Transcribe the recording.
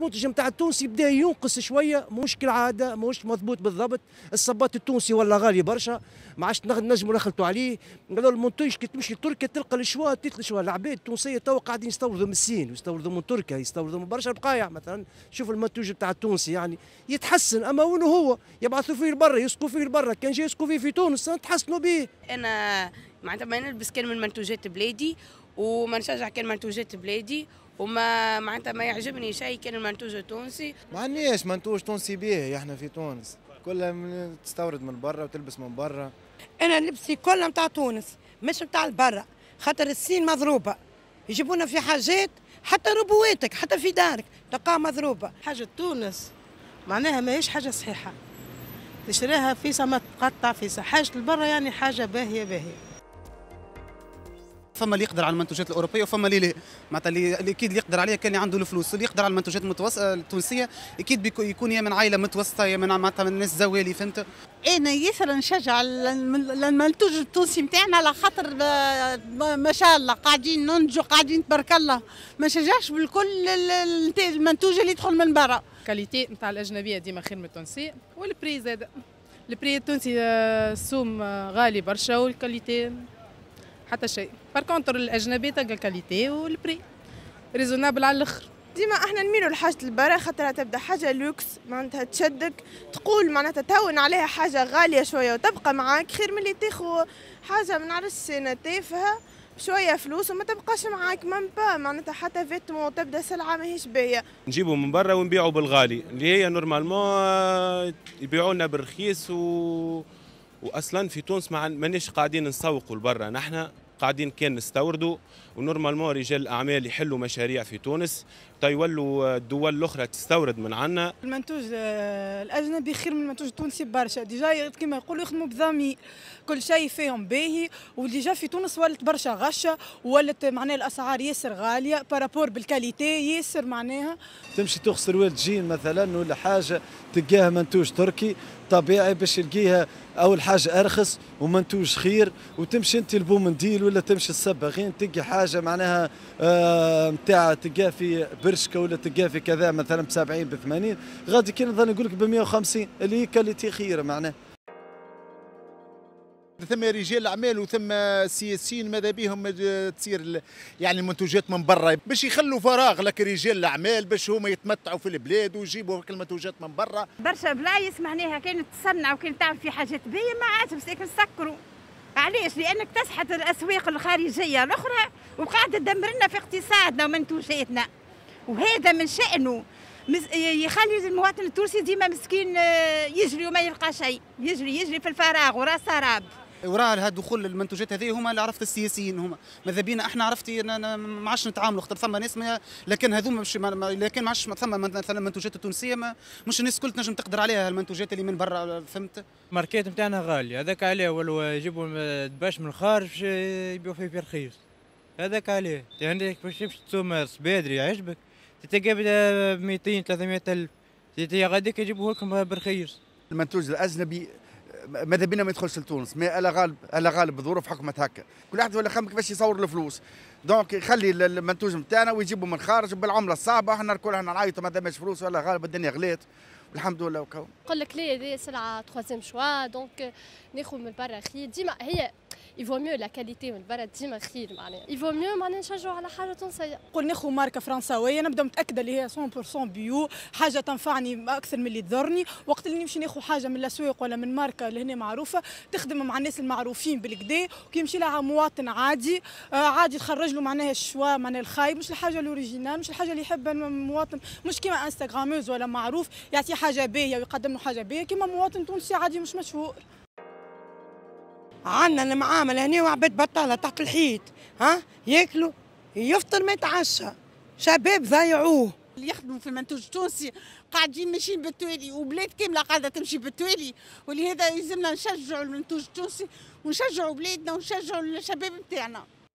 المنتج نتاع التونسي بدا ينقص شويه مش كالعاده مش مضبوط بالضبط الصباط التونسي ولا غالي برشا ما عادش نجموا نخلطوا عليه قالوا المنتج كي تمشي لتركيا تلقى الشواء تلقى الشواء العباد التونسيه تو قاعدين يستوردوا من الصين ويستوردوا من تركيا يستوردوا من برشا بقايع مثلا شوف المنتوج نتاع التونسي يعني يتحسن اما وين هو يبعثوا فيه لبرا يسقوا فيه لبرا كان جاي يسقوا فيه في تونس نتحسنوا به انا معناتها ما نلبس كان من منتوجات بلادي وما نشجع كان منتوجات بلادي وما معناتها ما يعجبني شيء كان المنتوج التونسي ما عندناش منتوج تونسي به احنا في تونس كلها تستورد من برا وتلبس من برا انا لبسي كلها نتاع تونس مش نتاع برا خاطر الصين مضروبه يجيبونا في حاجات حتى ربواتك حتى في دارك تلقاها مضروبه حاجه تونس معناها ماهيش حاجه صحيحه تشريها في سما تقطع في حاجه البرا يعني حاجه باهيه باهيه فما اللي يقدر على المنتوجات الاوروبيه وفما اللي معناتها اللي اكيد اللي يقدر عليها كان اللي عنده الفلوس اللي يقدر على المنتوجات المتوسطه التونسيه اكيد يكون يا من عائله متوسطه يا من معناتها من الناس زوالي فهمت انا ياسر نشجع المنتوج التونسي نتاعنا على خاطر آه، ما شاء الله قاعدين ننجو قاعدين تبارك الله ما نشجعش بالكل المنتوج اللي يدخل من برا الكاليتي نتاع الاجنبيه ديما خير من التونسيه والبري زاد البري التونسي السوم آه، آه، غالي برشا والكاليتي حتى شيء بار كونتر الاجنبي تلقى الكاليتي والبري ريزونابل على الاخر ديما احنا نميلوا لحاجه البرا خاطرها تبدا حاجه لوكس معناتها تشدك تقول معناتها تهون عليها حاجه غاليه شويه وتبقى معاك خير من اللي تاخو حاجه من على السنه تافهه بشويه فلوس وما تبقاش معاك من با معناتها حتى فيتمو تبدا سلعه ماهيش باهيه نجيبو من برا ونبيعو بالغالي اللي هي نورمالمون آه، يبيعوا لنا بالرخيص و واصلا في تونس ما مانيش قاعدين نسوقوا لبرا نحن قاعدين كان نستوردوا ونورمالمون رجال الاعمال يحلوا مشاريع في تونس تيولوا الدول الاخرى تستورد من عنا المنتوج آه، الاجنبي خير من المنتوج التونسي برشا ديجا كما يقولوا يخدموا بضامي كل شيء فيهم باهي وديجا في تونس ولت برشا غشه ولت معناها الاسعار ياسر غاليه بارابور بالكاليتي ياسر معناها تمشي تخسر ولد جين مثلا ولا حاجه تلقاها منتوج تركي طبيعي باش تلقيها اول حاجه ارخص ومنتوج خير وتمشي انت البومنديل ولا تمشي السبه غير تلقى حاجه معناها نتاع آه، تلقاه في برشكه ولا تلقاه في كذا مثلا ب 70 ب 80 غادي كي نظن يقول لك ب 150 اللي هي كاليتي خير معناها ثم رجال اعمال وثم سياسيين ماذا بهم تصير يعني المنتوجات من برا باش يخلوا فراغ لك رجال الاعمال باش هما يتمتعوا في البلاد ويجيبوا المنتوجات من برا برشا بلايص معناها كان تصنع وكان تعمل في حاجات باهيه ما عادش مساكن سكروا علاش لان اكتسحت الاسواق الخارجيه الاخرى وقاعده تدمر لنا في اقتصادنا ومنتوجاتنا وهذا من شانه يخلي المواطن التونسي ديما مسكين آه، يجري وما يلقى شيء يجري يجري في الفراغ وراس سراب. وراء دخول المنتوجات هذه هما اللي عرفت السياسيين هما ماذا بينا احنا عرفتي ما عادش نتعاملوا خاطر ثم ناس ما لكن هذوما مش لكن ما عادش ثم مثلا المنتوجات التونسيه ما مش الناس الكل تنجم تقدر عليها المنتوجات اللي من برا فهمت الماركات نتاعنا غالي هذاك عليه ولو يجيبوا دباش من الخارج يبيعوا فيه برخيص هذاك عليه يعني باش تمشي تصوم بدري يعجبك تلقى ب 200 300 الف غاديك يجيبوه لكم برخيص المنتوج الاجنبي ماذا بينا ما يدخلش لتونس ما الا غالب الا غالب الظروف حكمت هكا كل واحد ولا خمك كيفاش يصور الفلوس دونك يخلي المنتوج نتاعنا ويجيبوا من الخارج بالعمله الصعبه احنا الكل احنا نعيطوا ماذا ماش فلوس ولا غالب الدنيا غليت الحمد لله وكو قال لك ليه هذه سلعه تخوازيم شوا دونك ناخذ من برا خير ديما هي يفو ميو لا كاليتي من البلد ديما خير معناها يفو ميو معناها نشجعوا على حاجه تونسيه قول ناخذ ماركه فرنساويه نبدا متاكده اللي هي 100% بيو حاجه تنفعني اكثر من اللي تضرني وقت اللي نمشي ناخذ حاجه من الاسواق ولا من ماركه اللي هنا معروفه تخدم مع الناس المعروفين بالكدا وكي يمشي لها مواطن عادي آه، عادي تخرج له معناها الشوا معناها الخايب مش الحاجه الاوريجينال مش الحاجه اللي يحبها المواطن مش كيما انستغراموز ولا معروف يعطي حاجه باهيه ويقدم له حاجه باهيه كيما مواطن تونسي عادي مش مشهور عندنا المعامل هنا وعباد بطاله تحت الحيط ها ياكلوا يفطر ما يتعشى شباب ضيعوه اللي يخدموا في المنتوج التونسي قاعدين ماشيين بالتوالي وبلاد كامله قاعده تمشي بالتوالي ولهذا يلزمنا نشجعوا المنتوج التونسي ونشجعوا بلادنا ونشجعوا الشباب نتاعنا